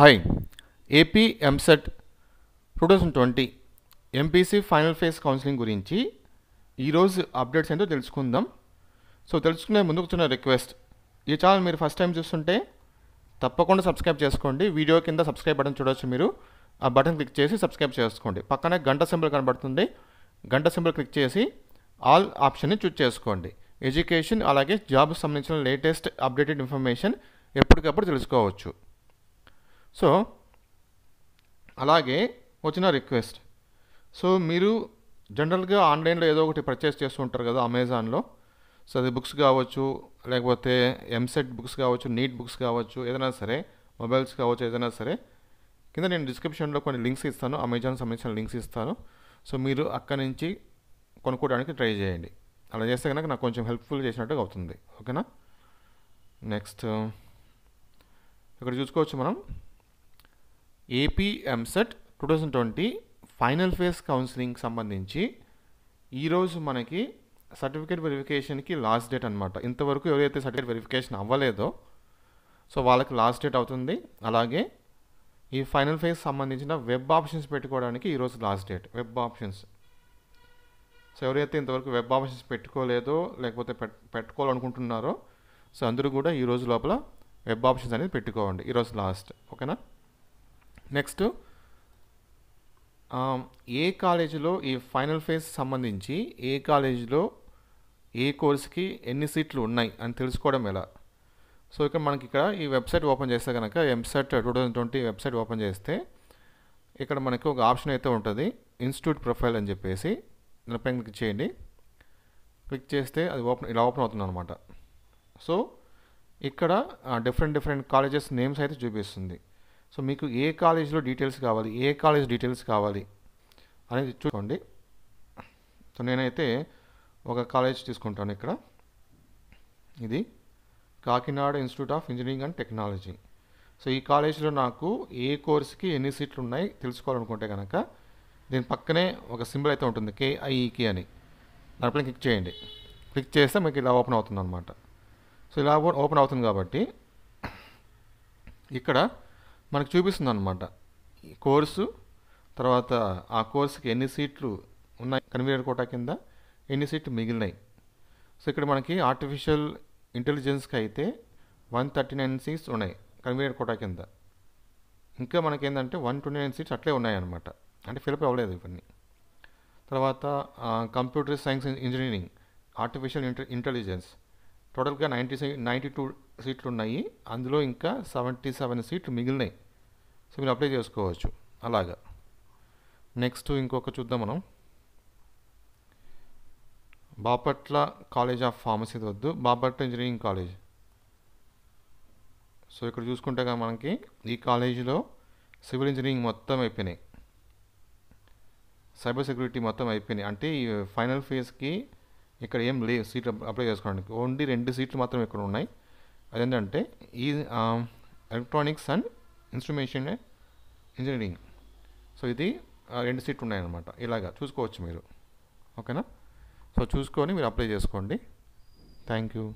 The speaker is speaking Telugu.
hi AP EAMCET two thousand twenty MPC final phase counselling గురించి ఈరోజు అప్డేట్స్ ఏంటో తెలుసుకుందాం సో తెలుసుకునే ముందుకు చిన్న రిక్వెస్ట్ ఈ ఛానల్ మీరు ఫస్ట్ టైం చూస్తుంటే తప్పకుండా సబ్స్క్రైబ్ చేసుకోండి వీడియో కింద సబ్స్క్రైబ్ బటన్ చూడవచ్చు మీరు ఆ బటన్ క్లిక్ చేసి సబ్స్క్రైబ్ చేసుకోండి పక్కనే గంట సింబల్ కనబడుతుంది గంట సింబల్ క్లిక్ చేసి ఆల్ ఆప్షన్ని చూస్ చేసుకోండి ఎడ్యుకేషన్ అలాగే జాబ్ సంబంధించిన లేటెస్ట్ అప్డేటెడ్ ఇన్ఫర్మేషన్ ఎప్పటికప్పుడు తెలుసుకోవచ్చు సో అలాగే వచ్చిన రిక్వెస్ట్ సో మీరు జనరల్గా ఆన్లైన్లో ఏదో ఒకటి పర్చేస్ చేస్తూ ఉంటారు కదా అమెజాన్లో సో అది బుక్స్ కావచ్చు లేకపోతే ఎంసెట్ బుక్స్ కావచ్చు నీట్ బుక్స్ కావచ్చు ఏదైనా సరే మొబైల్స్ కావచ్చు ఏదైనా సరే కింద నేను డిస్క్రిప్షన్లో కొన్ని లింక్స్ ఇస్తాను అమెజాన్ సంబంధించిన లింక్స్ ఇస్తాను సో మీరు అక్కడి నుంచి కొనుక్కోవడానికి ట్రై చేయండి అలా చేస్తే కనుక నాకు కొంచెం హెల్ప్ఫుల్ చేసినట్టుగా అవుతుంది ఓకేనా నెక్స్ట్ ఇక్కడ చూసుకోవచ్చు మనం AP EAMCET two thousand twenty final phase కౌన్సిలింగ్కి సంబంధించి ఈరోజు మనకి సర్టిఫికేట్ వెరిఫికేషన్కి లాస్ట్ డేట్ అనమాట ఇంతవరకు ఎవరైతే సర్టిఫికేట్ వెరిఫికేషన్ అవ్వలేదో సో వాళ్ళకి లాస్ట్ డేట్ అవుతుంది అలాగే ఈ ఫైనల్ ఫేజ్ సంబంధించిన వెబ్ ఆప్షన్స్ పెట్టుకోవడానికి ఈరోజు last date web options so ఎవరైతే ఇంతవరకు వెబ్ ఆప్షన్స్ పెట్టుకోలేదో లేకపోతే పెట్టుకోవాలనుకుంటున్నారో సో అందరూ కూడా ఈరోజు లోపల వెబ్ ఆప్షన్స్ అనేది పెట్టుకోండి ఈరోజు లాస్ట్ ఓకేనా నెక్స్ట్ ఏ కాలేజీలో ఈ ఫైనల్ ఫేజ్ సంబంధించి ఏ కాలేజీలో ఏ కోర్స్కి ఎన్ని సీట్లు ఉన్నాయి అని తెలుసుకోవడం ఎలా సో ఇక్కడ మనకి ఇక్కడ ఈ వెబ్సైట్ ఓపెన్ చేస్తే కనుక EAMCET two thousand twenty website open చేస్తే ఇక్కడ మనకి ఒక ఆప్షన్ అయితే ఉంటుంది ఇన్స్టిట్యూట్ ప్రొఫైల్ అని చెప్పేసి దానిపైన క్లిక్ చేయండి క్లిక్ చేస్తే అది ఓపెన్ ఇలా ఓపెన్ అవుతుంది అనమాట సో ఇక్కడ డిఫరెంట్ డిఫరెంట్ కాలేజెస్ నేమ్స్ అయితే చూపిస్తుంది సో మీకు ఏ కాలేజ్లో డీటెయిల్స్ కావాలి ఏ కాలేజ్ డీటెయిల్స్ కావాలి అనేది చూసుకోండి సో నేనైతే ఒక కాలేజ్ తీసుకుంటాను ఇక్కడ ఇది Kakinada Institute of Engineering and Technology so ఈ కాలేజ్లో నాకు ఏ కోర్స్కి ఎన్ని సీట్లు ఉన్నాయి తెలుసుకోవాలనుకుంటే కనుక దీని పక్కనే ఒక సింబల్ అయితే ఉంటుంది కేఐఈకి e అని దానిపైన క్లిక్ చేయండి క్లిక్ చేస్తే మీకు ఇలా ఓపెన్ అవుతుంది అనమాట సో ఇలా ఓపెన్ అవుతుంది కాబట్టి ఇక్కడ మనకు చూపిస్తుంది అనమాట కోర్సు తర్వాత ఆ కోర్సుకి ఎన్ని సీట్లు ఉన్నాయి కన్వీనర్ కోటా కింద ఎన్ని సీట్లు మిగిలినాయి సో ఇక్కడ మనకి ఆర్టిఫిషియల్ ఇంటెలిజెన్స్కి అయితే వన్ థర్టీ నైన్ సీట్స్ ఉన్నాయి కన్వీనర్ కోటా కింద ఇంకా ఏంటంటే వన్ ట్వంటీ నైన్ సీట్స్ అట్లే ఉన్నాయన్నమాట అంటే ఫిలప్ అవ్వలేదు ఇవన్నీ తర్వాత computer science engineering artificial intelligence టోటల్గా నైంటీ నైంటీ టూ సీట్లు ఉన్నాయి అందులో ఇంకా సెవెంటీ సెవెన్ సీట్లు మిగిలినాయి సో మీరు అప్లై చేసుకోవచ్చు అలాగా నెక్స్ట్ ఇంకొక చూద్దాం మనం బాపట్ల కాలేజ్ ఆఫ్ ఫార్మసీ వద్దు బాపట్ల ఇంజనీరింగ్ కాలేజ్ సో ఇక్కడ చూసుకుంటే మనకి ఈ కాలేజీలో సివిల్ ఇంజనీరింగ్ మొత్తం అయిపోయినాయి సైబర్ సెక్యూరిటీ మొత్తం అయిపోయినాయి అంటే ఈ ఫైనల్ ఫేజ్కి ఇక్కడ ఏం లేదు సీట్లు అప్లై చేసుకోవడానికి ఓన్లీ రెండు సీట్లు మాత్రమే ఇక్కడ ఉన్నాయి అదేంటంటే ఈ electronics and instrumentation engineering so ఇది రెండు సీట్లు ఉన్నాయన్నమాట ఇలాగా చూసుకోవచ్చు మీరు ఓకేనా సో చూసుకొని మీరు అప్లై చేసుకోండి థ్యాంక్ యూ